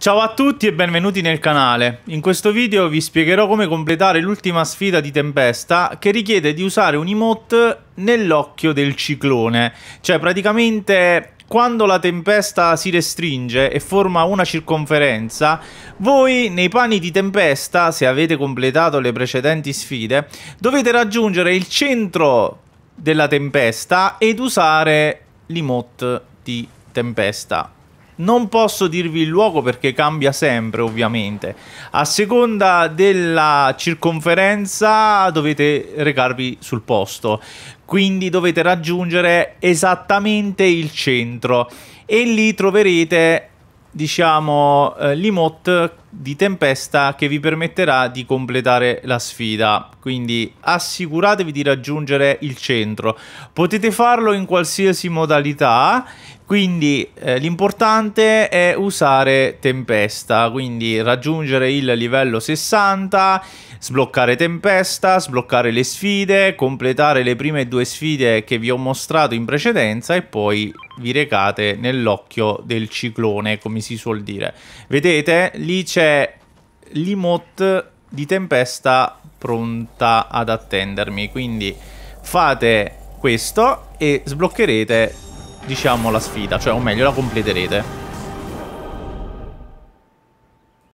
Ciao a tutti e benvenuti nel canale. In questo video vi spiegherò come completare l'ultima sfida di Tempesta che richiede di usare un emote nell'occhio del ciclone. Cioè praticamente quando la tempesta si restringe e forma una circonferenza, voi nei panni di tempesta, se avete completato le precedenti sfide, dovete raggiungere il centro della tempesta ed usare l'emote di tempesta non posso dirvi il luogo perché cambia sempre, ovviamente. A seconda della circonferenza dovete recarvi sul posto, quindi dovete raggiungere esattamente il centro e lì troverete diciamo, eh, l'emote di tempesta che vi permetterà di completare la sfida. Quindi assicuratevi di raggiungere il centro. Potete farlo in qualsiasi modalità, quindi eh, l'importante è usare tempesta, quindi raggiungere il livello 60, sbloccare tempesta, sbloccare le sfide, completare le prime due sfide che vi ho mostrato in precedenza e poi vi recate nell'occhio del ciclone, come si suol dire. Vedete, lì c'è l'emote di tempesta pronta ad attendermi, quindi fate questo e sbloccherete, diciamo, la sfida, cioè, o meglio, la completerete.